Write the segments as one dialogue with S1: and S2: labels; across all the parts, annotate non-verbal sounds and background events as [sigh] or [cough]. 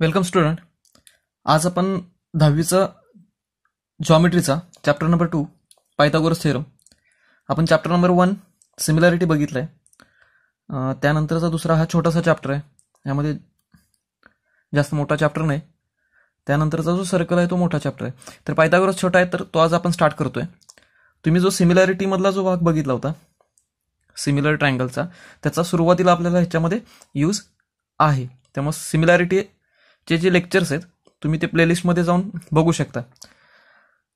S1: welcome student आज आपण दहावीचा जॉमेट्रीचा chapter number two Pythagoras theorem आपण चॅप्टर नंबर वन सिमिलॅरिटी बघितलं आहे त्यानंतरचा दुसरा हा छोटासा चॅप्टर आहे यामध्ये जास्त मोठा चॅप्टर नाही त्यानंतरचा जो सर्कल आहे तो मोठा चॅप्टर आहे तर पायथागोरस छोटा आहे तर तो आज आपण स्टार्ट करतोय तुम्ही जो सिमिलॅरिटीमधला जो भाग बघितला होता सिमिलर ट्रँगलचा त्याचा सुरुवातीला आपल्याला ह्याच्यामध्ये यूज आहे त्यामुळे सिमिलॅरिटी जे जे लेक्चर्स आहेत तुम्ही ते प्लेलिस्टमध्ये जाऊन बघू शकता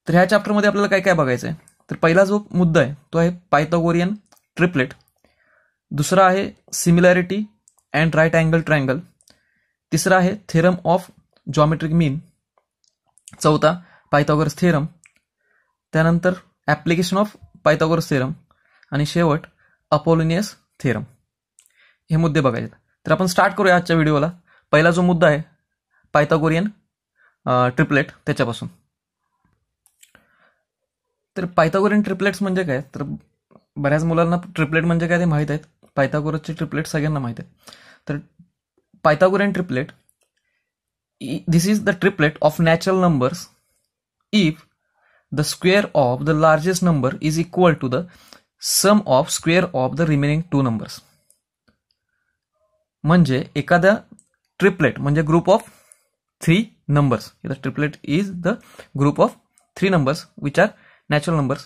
S1: तर ह्या चॅप्टरमध्ये आपल्याला काय काय बघायचं आहे तर पहिला जो मुद्दा आहे तो आहे पायथागोरियन ट्रिपलेट दुसरा आहे similarity and right angle triangle तिसरा आहे थेरम ऑफ जॉमेट्रिक मीन चौथा पायथागोरस थेरम त्यानंतर ॲप्लिकेशन ऑफ पायथागोरस थेरम आणि शेवट अपोलिनियस थेरम हे मुद्दे बघायचे तर आपण स्टार्ट करूया आजच्या व्हिडिओला पहिला जो मुद्दा आहे पायथागोरियन ट्रिपलेट त्याच्यापासून तर पायथागोरियन ट्रिपलेट्स म्हणजे काय तर बऱ्याच मुलांना ट्रिपलेट म्हणजे काय ते माहीत आहेत पायथागोरसचे ट्रिपलेट सगळ्यांना माहीत आहेत तर Pythagorean triplet this is the triplet of natural numbers if the square of the largest number is equal to the sum of square of the remaining two numbers म्हणजे एखादा ट्रिपलेट म्हणजे group of three numbers the triplet is the group of three numbers which are natural numbers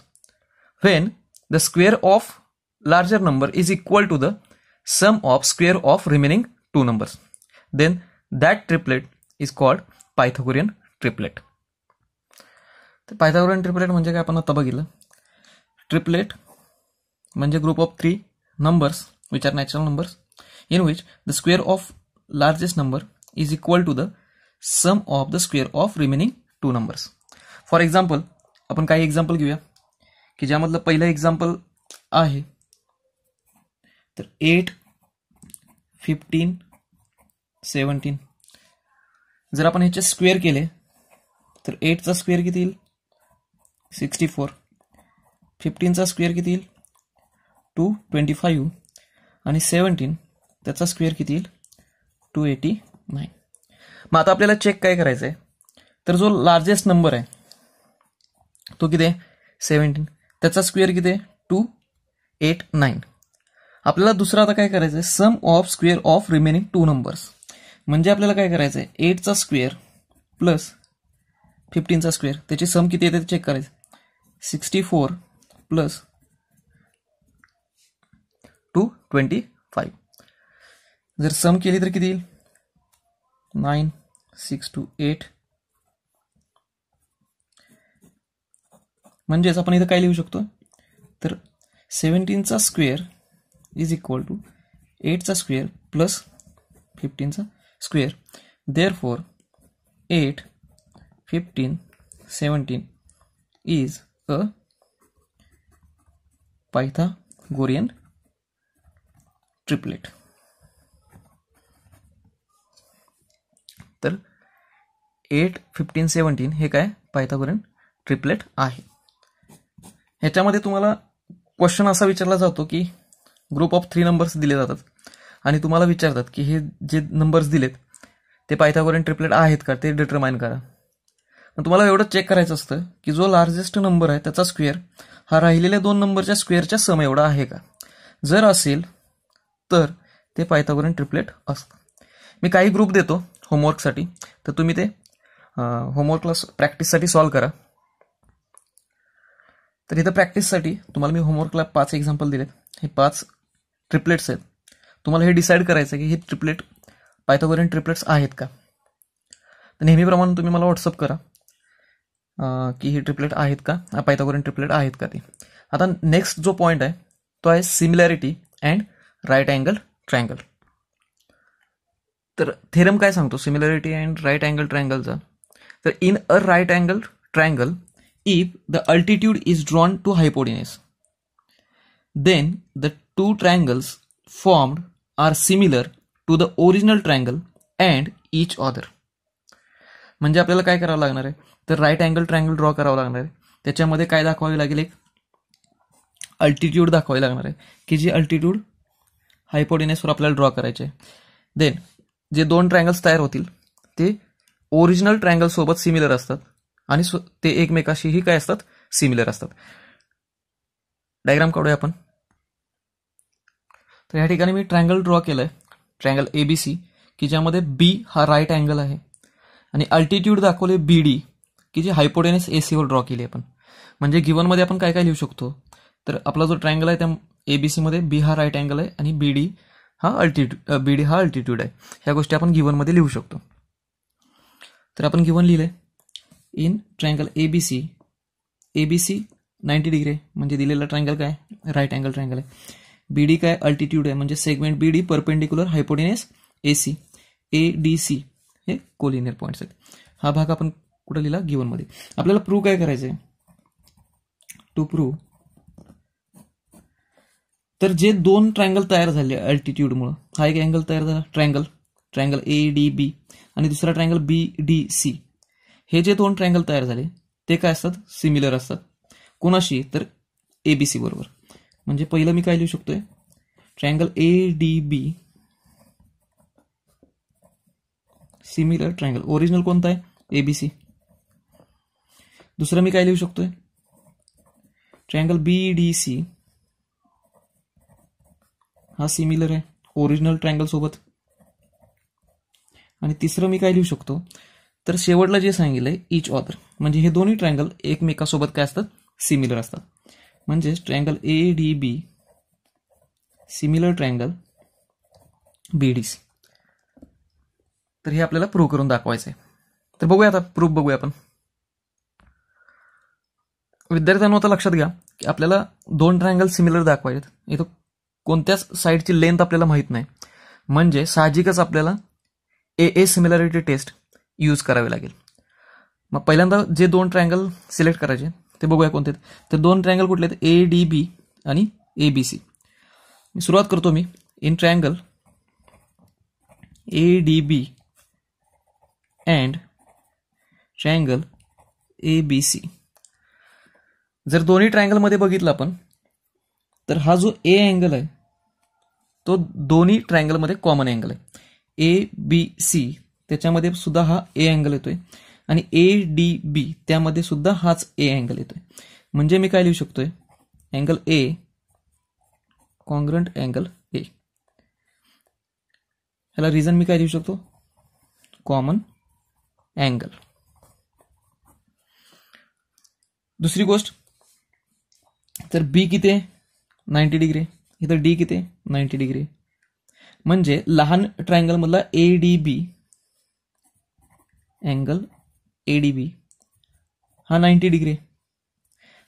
S1: when the square of larger number is equal to the sum of square of remaining two numbers then that triplet is called pythagorean triplet the pythagorean triplet manje ka apan triplet manje group of three numbers which are natural numbers in which the square of largest number is equal to the sum of the square of remaining two numbers for example आपण काही example घेऊया की ज्यामधलं पहिलं example आहे तर eight fifteen seventeen जर आपण ह्याचे स्क्वेअर केले तर एटचा स्क्वेअर किती येईल सिक्स्टी फोर फिफ्टीनचा स्क्वेअर किती येईल टू ट्वेंटी फाईव्ह आणि सेवन्टीन त्याचा स्क्वेअर किती येईल टू एटी नाईन मग आता आपल्याला चेक काय करायचं आहे तर जो लार्जेस्ट नंबर आहे तो किती आहे सेवन्टीन त्याचा स्क्वेअर किती आहे टू एट नाईन आपल्याला दुसरा आता काय करायचं आहे sum of square of remaining two numbers म्हणजे आपल्याला काय करायचं आहे एटचा स्क्वेअर प्लस फिफ्टीनचा स्क्वेअर त्याची सम किती येते ते चेक करायचं sixty four plus two twenty five जर सम केली तर किती येईल 9 सिक्स टू एट म्हणजेच आपण इथं काय लिहू शकतो तर सेवन्टीनचा स्क्वेअर इज इक्वल टू एटचा स्क्वेअर प्लस फिफ्टीनचा square therefore eight fifteen seventeen is a Pythagorean triplet तर एट फिफ्टीन सेवन्टीन हे काय पायथागोरियन ट्रिपलेट आहे ह्याच्यामध्ये तुम्हाला क्वेश्चन असा विचारला जातो की ग्रुप ऑफ थ्री नंबर्स दिले जातात आणि तुम्हाला विचारतात की हे जे नंबर्स दिलेत ते पायथागोरियन ट्रिपलेट आहेत का ते डिटरमाइन करा मग तुम्हाला एवढं चेक करायचं असतं की जो लार्जेस्ट नंबर आहे त्याचा स्क्वेअर हा राहिलेल्या दोन नंबरच्या स्क्वेअरच्या सम एवढा आहे का जर असेल तर ते पायथागोरियन ट्रिपलेट असतं मी काही ग्रुप देतो होमवर्कसाठी तर तुम्ही ते होमवर्कला प्रॅक्टिससाठी सॉल्व करा तर इथं प्रॅक्टिससाठी तुम्हाला मी होमवर्कला पाच एक्झाम्पल दिलेत हे पाच ट्रिपलेट्स आहेत तुम्हाला हे डिसाईड करायचं आहे की हे ट्रिपलेट पायथोगोरियन ट्रिपलेट्स आहेत का तर नेहमीप्रमाणे तुम्ही मला व्हॉट्सअप करा की हे ट्रिपलेट आहेत का पायथागोरियन ट्रिपलेट आहेत का ते आता नेक्स्ट जो पॉईंट आहे तो आहे similarity and right angle triangle तर थेरम काय सांगतो सिमिलॅरिटी अँड राईट अँगल ट्रँगलचा तर in a right angle triangle if the altitude is drawn to hypotenuse then the two triangles formed are similar to the original triangle and each other म्हणजे आपल्याला काय करावं लागणार आहे तर राईट अँगल ट्रँगल ड्रॉ करावं लागणार आहे त्याच्यामध्ये काय दाखवावी लागेल एक अल्टिट्यूड दाखवावी लागणार आहे की जी अल्टिट्यूड हायपोडिनेसवर आपल्याला ड्रॉ करायचे देन जे दोन ट्रँगल्स तयार होतील ते ओरिजिनल सोबत सिमिलर असतात आणि ते एकमेकाशीही काय असतात सिमिलर असतात डायग्राम काढूया आपण तर या ठिकाणी मी ट्रँगल ड्रॉ केलं आहे ट्रायंगल ए बी सी की ज्यामध्ये बी हा राईट अँगल आहे आणि अल्टिट्यूड दाखवले बी डी की जी हायपोटेनिस ए सीवर ड्रॉ केली आपण म्हणजे गिवनमध्ये आपण काय काय लिहू शकतो तर आपला जो ट्रँगल आहे त्या ए बी बी हा राईट अँगल आहे आणि बी डी हा अल्टिट्यूड बी डी हा अल्टिट्यूड आहे ह्या गोष्टी आपण गिवनमध्ये लिहू शकतो तर आपण गिवन लिहिलं आहे in triangle A B C A B C ninety degree आहे म्हणजे दिलेला ट्रायंगल काय राईट अँगल ट्रँगल आहे बी डी काय अल्टिट्यूड आहे म्हणजे segment B D perpendicular hypotenuse A C A D C हे कोलिनियर पॉईंट्स आहेत हा भाग आपण कुठं लिहिला गिवनमध्ये आपल्याला प्रूव्ह काय करायचं आहे टू प्रूव्ह तर जे दोन ट्रँगल तयार झाले अल्टिट्यूडमुळं हा एक अँगल तयार झाला triangle triangle A D B आणि दुसरा ट्रँगल बी डी सी हे जे दोन ट्रँगल तयार झाले ते काय असतात सिमिलर असतात कोणाशी तर ए बी सी बरोबर म्हणजे पहिलं मी काय लिहू शकतोय triangle A D B similar triangle original कोणता आहे ए बी सी दुसरं मी काय लिहू शकतोय ट्रँगल बी डी सी हा सिमिलर आहे ओरिजिनल ट्रँगल सोबत आणि तिसरं मी काय लिहू शकतो तर शेवटला जे सांगितलं आहे इच ऑदर म्हणजे हे दोन्ही ट्रँगल एकमेकासोबत काय असतात सिमिलर असतात म्हणजे triangle A D B similar triangle B D C तर हे आपल्याला प्रूव्ह करून दाखवायचं आहे तर बघूया आता प्रूफ बघूया आपण विद्यार्थ्यांनो आता लक्षात घ्या की आपल्याला दोन ट्रायंगल सिमिलर दाखवायचे इथं कोणत्याच साईडची लेंथ आपल्याला माहीत नाही म्हणजे साहजिकच आपल्याला A A similarity test use करावी लागेल मग पहिल्यांदा जे दोन ट्रँगल सिलेक्ट करायचे ते बघूया कोणते ते दोन ट्रायंगल कुठले आहेत ए डी बी आणि ए बी सी मी सुरुवात करतो मी in triangle A D B and triangle A B C जर दोन्ही ट्रँगलमध्ये बघितलं आपण तर हा जो ए अँगल आहे तो दोन्ही ट्रायंगलमध्ये कॉमन अँगल आहे ए बी सी त्याच्यामध्ये सुद्धा हा ए अँगल येतोय आणि ए डी बी त्यामध्ये सुद्धा हाच ए अँगल येतोय म्हणजे मी काय लिहू शकतोय angle A congruent angle A ह्याला रिझन मी काय लिहू शकतो कॉमन अँगल दुसरी गोष्ट तर बी किती आहे नाईन्टी डिग्री इथं डी किती नाईन्टी डिग्री म्हणजे लहान ट्रायंगलमधला A D B angle A D B हा नाईन्टी डिग्री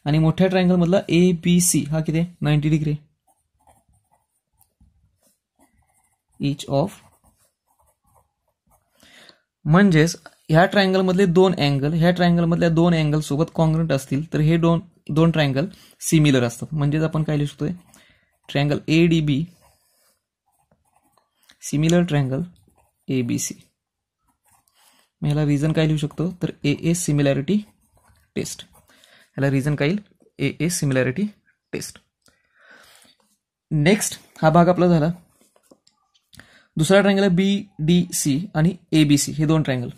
S1: आणि मोठ्या ट्रायंगलमधला ए बी सी हा किती नाईन्टी डिग्री इच ऑफ म्हणजेच ह्या ट्रायंगलमधले दोन अँगल ह्या ट्रायंगलमधल्या दोन अँगल सोबत कॉन्ग्रंट असतील तर हे दोन दोन ट्रायंगल सिमिलर असतात म्हणजेच आपण काय लिहू D B similar triangle A B C मी ह्याला रिझन काय लिहू शकतो तर ए ए सिमिलॅरिटी टेस्ट ह्याला रिझन काय येईल A S similarity test next हा भाग आपला झाला दुसरा ट्रँगल आहे बी डी सी आणि ए बी सी हे दोन ट्रँगल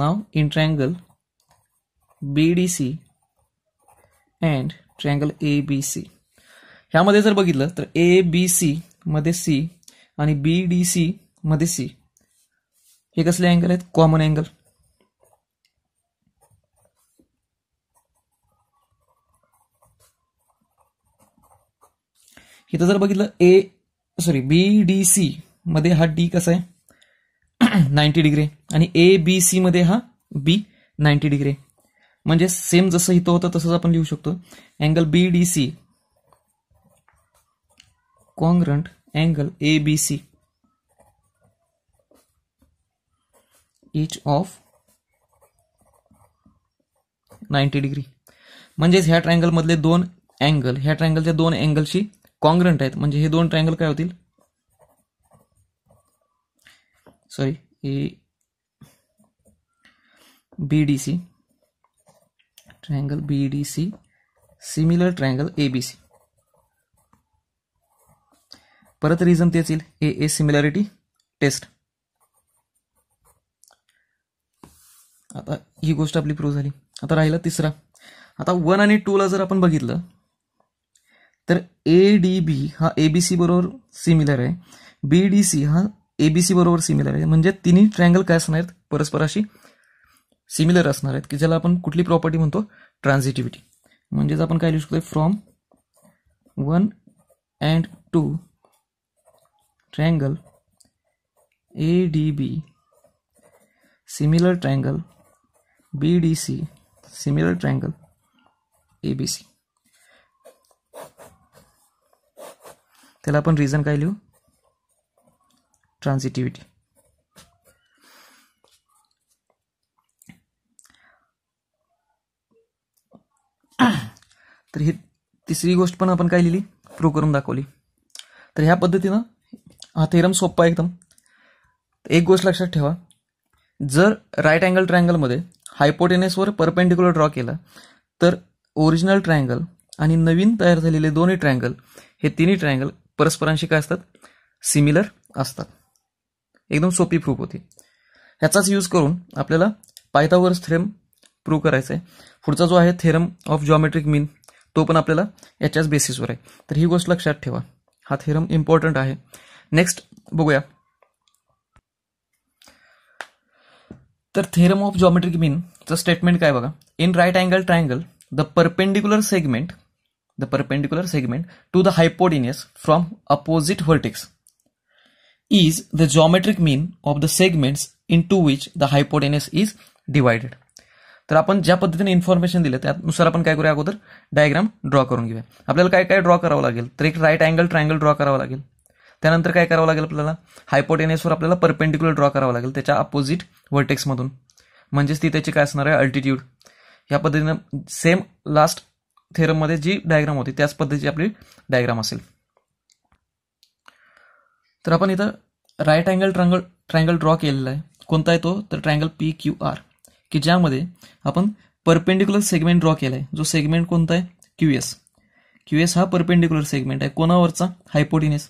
S1: नाव in triangle B D C and triangle A B C ह्यामध्ये जर बघितलं तर ए बी सी मध्ये सी आणि बी डी सी मध्ये सी हे कसले अँगल आहेत कॉमन अँगल इथं जर बघितलं A sorry B D C मध्ये हा डी कसा आहे नाईन्टी [clears throat] डिग्री आणि ए बी सी मध्ये हा बी नाईन्टी डिग्री म्हणजे सेम जसं इथं होतं तसंच आपण लिहू शकतो angle B D C congruent angle A B C each of ninety degree म्हणजेच ह्या ट्रायंगलमधले दोन अँगल ह्या ट्रॅंगलच्या दोन अँगलशी कॉंग्रंट आहेत म्हणजे हे दोन ट्रँगल काय होतील sorry A B D C triangle BDC similar triangle ABC परत रिझन तेच येईल ए ए सिमिलॅरिटी टेस्ट आता ही गोष्ट आपली प्रूव्ह झाली आता राहिला तिसरा आता वन आणि ला जर आपण बघितलं तर ए डी बी हा ए बी सी बरोबर सिमिलर आहे बी डी सी हा ए बी सी बरोबर सिमिलर आहे म्हणजे तिन्ही ट्रायंगल काय असणार आहेत परस्पराशी सिमिलर असणार आहेत की ज्याला आपण कुठली प्रॉपर्टी म्हणतो ट्रान्झिटिव्हिटी म्हणजेच आपण काय लिहू शकतो from one and two triangle A D B similar triangle B D C similar triangle A B C त्याला आपण रिझन काय लिहू ट्रान्झिटिव्हिटी तर ही तिसरी गोष्ट पण आपण काय लिहिली प्रूव्ह करून दाखवली तर ह्या पद्धतीनं हा थेरम सोप्पा एकदम एक गोष्ट लक्षात ठेवा जर राईट अँगल ट्रँगलमध्ये हायपोटेनसवर परपेंडिक्युलर ड्रॉ केला तर ओरिजिनल ट्रँगल आणि नवीन तयार झालेले दोन्ही ट्रँगल हे तिन्ही ट्रँगल परस्परांशी काय असतात सिमिलर असतात एकदम सोपी प्रूफ होती ह्याचाच यूज करून आपल्याला पायथागोरस थेरम प्रूव्ह करायचा आहे पुढचा जो आहे थेरम ऑफ जॉमेट्रिक मीन तो पण आपल्याला याच्याच बेसिसवर आहे तर ही गोष्ट लक्षात ठेवा हा थेरम इम्पॉर्टंट आहे नेक्स्ट बघूया तर थेरम ऑफ जॉमेट्रिक मीनचं स्टेटमेंट काय बघा in right angle triangle the perpendicular segment the perpendicular segment to the hypotenuse from opposite vertex is the geometric mean of the segments into which the hypotenuse is divided तर आपण ज्या पद्धतीने information दिलं त्यानुसार आपण काय करूया अगोदर डायग्राम ड्रॉ करून घेऊया आपल्याला काय काय ड्रॉ करावं लागेल तर एक राईट अँगल ट्रायंगल ड्रॉ करावं लागेल त्यानंतर काय करावं लागेल आपल्याला हायपोटेनियसवर आपल्याला परपेंडिक्युलर ड्रॉ करावं लागेल त्याच्या अपोजिट वर्टेक्समधून म्हणजेच ती त्याची काय असणार आहे अल्टिट्यूड ह्या पद्धतीनं सेम लास्ट थेरममध्ये जी डायग्राम होती त्याच पद्धतीची आपली डायग्राम असेल तर आपण इथं right angle triangle triangle draw केलेला आहे कोणता आहे तो तर ट्रँगल पी क्यू आर की ज्यामध्ये आपण परपेंडिक्युलर सेगमेंट ड्रॉ केला आहे जो सेगमेंट कोणता आहे क्यू एस क्यू एस हा परपेंडिक्युलर सेगमेंट आहे कोणावरचा हायपोटिनिस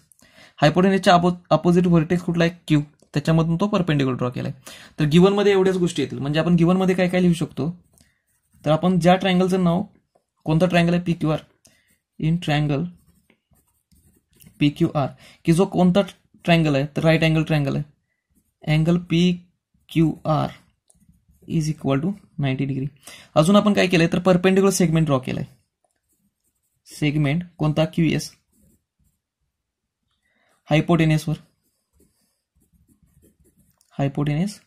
S1: हायपोटिनिसच्या अपो अपोजिट व्हर्टेक्स कुठला आहे क्यू त्याच्यामधून तो परपेंडिक्युलर ड्रॉ केला आहे तर गिवनमध्ये एवढ्याच गोष्टी येतील म्हणजे आपण गिवनमध्ये काय काय लिहू शकतो तर आपण ज्या ट्रँगलचं नाव कोणता ट्रँगल आहे P Q R in triangle P Q R की जो कोणता ट्रँगल आहे तर राईट अँगल ट्रँगल आहे angle P Q R is equal to ninety degree अजून आपण काय केलंय तर परपेंडिक्युलर सेगमेंट ड्रॉ केलाय सेगमेंट कोणता क्यू एस वर हायपोटेनियस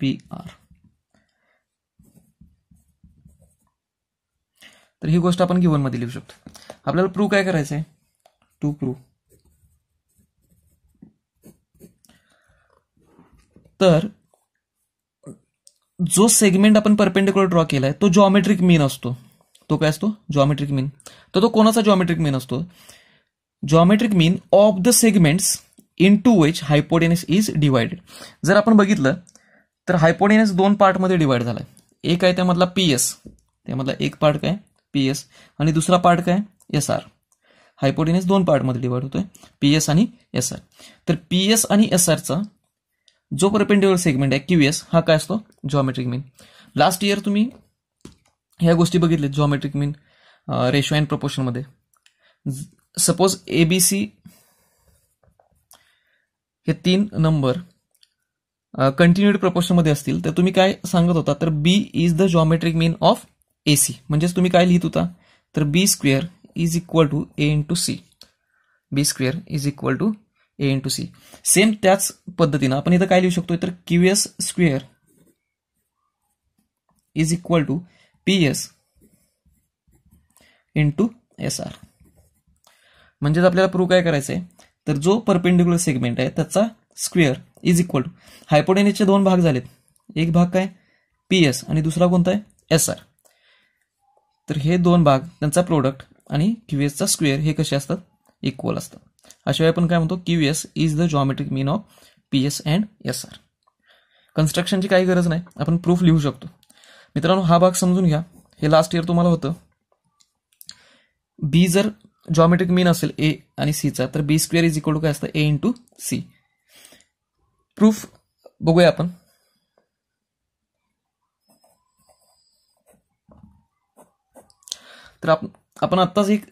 S1: पी आर तर ही गोष्ट आपण गिवन मध्ये लिहू शकतो आपल्याला प्रूव्ह काय करायचंय टू प्रूव्ह जो सेगमेंट आपण परपेंडिक्युलर ड्रॉ केला आहे तो जॉमेट्रिक मीन असतो तो काय असतो जॉमेट्रिक मीन तर तो कोणाचा जॉमेट्रिक मीन असतो geometric mean of the segments into which hypotenuse is divided जर आपण बघितलं तर हायपोडेनिस दोन पार्टमध्ये डिवाइड झाला आहे एक आहे त्यामधला पी एस त्यामधला एक पार्ट काय पी एस आणि दुसरा पार्ट काय एस आर हायपोडेनिस दोन पार्टमध्ये डिवाइड होतोय पी एस आणि एस आर तर पी एस आणि एस आरचा जो परपेंडिक्युलर सेगमेंट आहे क्यूएस हा काय असतो जॉमेट्रिक मीन लास्ट इयर तुम्ही ह्या गोष्टी बघितल्या जॉमेट्रिक मीन रेशो अँड प्रपोर्शनमध्ये सपोज ए बी सी हे तीन नंबर कंटिन्युड प्रपोर्शनमध्ये असतील तर तुम्ही काय सांगत होता तर B is the geometric mean of A C म्हणजेच तुम्ही काय लिहित होता तर B square is equal to A to C B square is equal to A to C same त्याच पद्धतीनं आपण इथं काय लिहू शकतो तर Q square is equal to P S to S R म्हणजेच आपल्याला प्रूव्ह काय करायचंय आहे तर जो परपेंडिक्युलर सेगमेंट आहे त्याचा स्क्वेअर इज इक्वल टू हायपोटेनिसचे दोन भाग झालेत एक भाग काय पी एस आणि दुसरा कोणता आहे एस आर तर हे दोन भाग त्यांचा प्रोडक्ट आणि क्यू एसचा स्क्वेअर हे कसे असतात इक्वल असतात अशावेळी आपण काय म्हणतो Q S is the geometric mean of P S and S R कन्स्ट्रक्शनची काही गरज नाही आपण प्रूफ लिहू शकतो मित्रांनो हा भाग समजून घ्या हे लास्ट इयर तुम्हाला होतं बी जर जॉमेट्रिक मीन असेल ए आणि सीचा तर B square is equal to काय असतं ए इंटू सी प्रूफ बघूया आपण तर आपण आत्ताच एक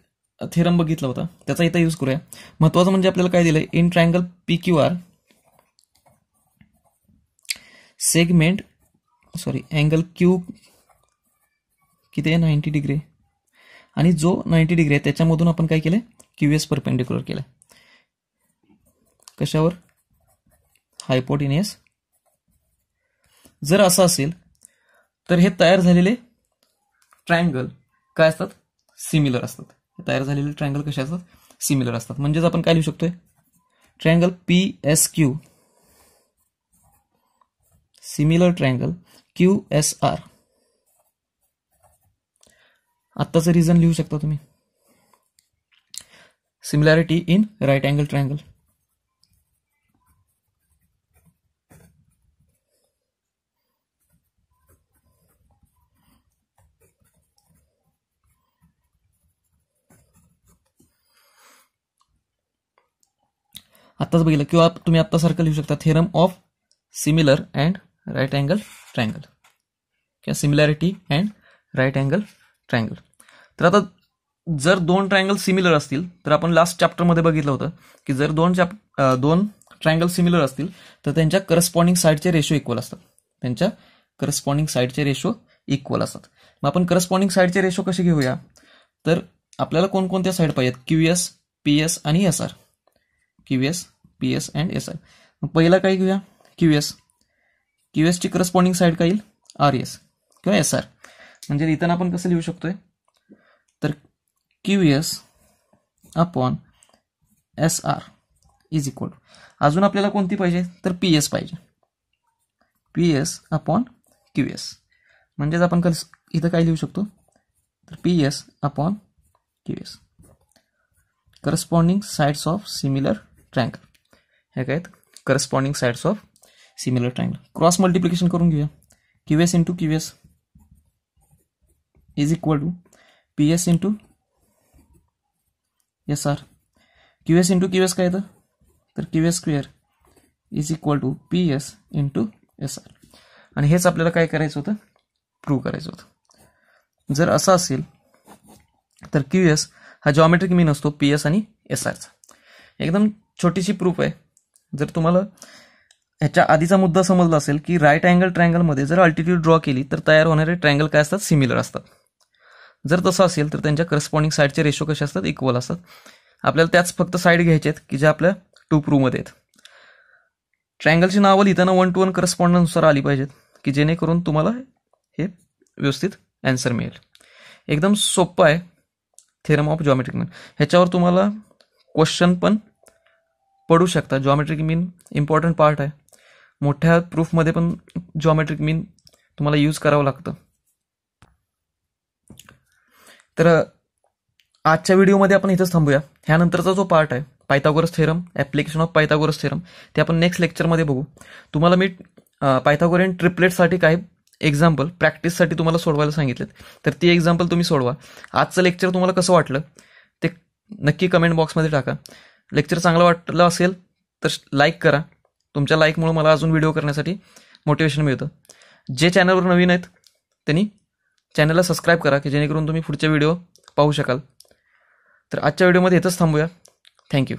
S1: थेरम बघितला होता त्याचा इथं यूज करूया महत्वाचं म्हणजे आपल्याला काय दिलं in triangle P Q R segment sorry angle Q किती आहे नाईन्टी डिग्री आणि जो नाईन्टी डिग्री आहे त्याच्यामधून आपण काय केलं क्यू एस परपेंडिक्युलर केलं कशावर हायपोटिनियस जर असं असेल तर हे तयार झालेले ट्रायंगल काय असतात सिमिलर असतात तयार झालेले ट्रायंगल कसे असतात सिमिलर असतात म्हणजेच आपण काय लिहू शकतोय triangle P S Q similar triangle Q S R आत्ताचं रिझन लिहू शकता तुम्ही similarity in right angle triangle आत्ताच बघितलं किंवा तुम्ही सर्कल लिहू शकता theorem of similar and right angle triangle किंवा similarity and right angle triangle तर आता जर दोन ट्रायंगल सिमिलर असतील तर आपण लास्ट चॅप्टरमध्ये बघितलं होतं की जर दोन चॅप दोन ट्रायंगल सिमिलर असतील तर त्यांच्या करस्पॉन्डिंग साईडचे रेशो इक्वल असतात त्यांच्या करस्पॉन्डिंग साईडचे रेशो इक्वल असतात मग आपण करस्पॉन्डिंग साईडचे रेशो कसे घेऊया तर आपल्याला कोणकोणत्या साईड पाहिजेत क्यू एस पी एस आणि S R QS PS P S and S I मग पहिला काय घेऊया क्यूएस एस करस्पॉन्डिंग साईड काय येईल आर एस किंवा एस आर म्हणजे इथं आपण कसं लिहू शकतोय तर QS upon S R is equal अजून आपल्याला कोणती पाहिजे तर पी एस पाहिजे P S upon Q S म्हणजेच आपण कस इथं काय लिहू शकतो तर P S upon Q S corresponding sides of similar triangle हे काय आहेत corresponding sides of similar triangle cross multiplication करून घेऊया Q S into Q S is equal to P S into S R Q S into Q S काय तर Q S square is equal to P S into S R आणि हेच आपल्याला काय करायचं होतं प्रूव्ह करायचं होतं जर असं असेल तर क्यू एस हा जॉमेट्रिक मीन असतो पी एस आणि एस आरचा एकदम छोटीशी प्रूफ आहे जर तुम्हाला ह्याच्या आधीचा मुद्दा समजला असेल की राईट अँगल ट्रँगलमध्ये जर अल्टिट्यूड ड्रॉ केली तर तयार होणारे ट्रँगल काय असतात सिमिलर असतात जर तसं असेल तर त्यांच्या करस्पॉन्डिंग साईडचे रेशो कसे असतात इक्वल असतात आपल्याला त्याच फक्त साईड घ्यायचे आहेत की ज्या आपल्या टू प्रूमध्ये आहेत ट्रँगलची नावं लिहिताना वन टू वन करस्पॉन्डनुसार आली पाहिजेत की जेणेकरून तुम्हाला हे व्यवस्थित ॲन्सर मिळेल एकदम सोपं आहे थेरम ऑफ जॉमेट्रिक ह्याच्यावर तुम्हाला क्वेश्चन पण पडू शकता जॉमेट्रिक मीन इम्पॉर्टंट पार्ट आहे मोठ्या प्रूफमध्ये पण जॉमेट्रिक मीन तुम्हाला यूज करावं लागतं तर आजच्या व्हिडिओमध्ये आपण इथंच थांबूया ह्यानंतरचा जो पार्ट आहे Pythagoras theorem application of Pythagoras theorem ते आपण नेक्स्ट लेक्चरमध्ये बघू तुम्हाला मी पायथागोरियन ट्रिपलेटसाठी काही एक्झाम्पल प्रॅक्टिससाठी तुम्हाला सोडवायला सांगितलेत तर ती एक्झाम्पल तुम्ही सोडवा आजचं लेक्चर तुम्हाला कसं वाटलं ते नक्की कमेंट बॉक्समध्ये टाका लेक्चर चांगलं वाटलं असेल तर लाईक करा तुमच्या लाईकमुळं मला अजून व्हिडिओ करण्यासाठी मोटिवेशन मिळतं जे चॅनलवर नवीन आहेत त्यांनी चॅनलला सबस्क्राईब करा की जेणेकरून तुम्ही पुढचे व्हिडिओ पाहू शकाल तर आजच्या व्हिडिओमध्ये येतच थांबूया थँक्यू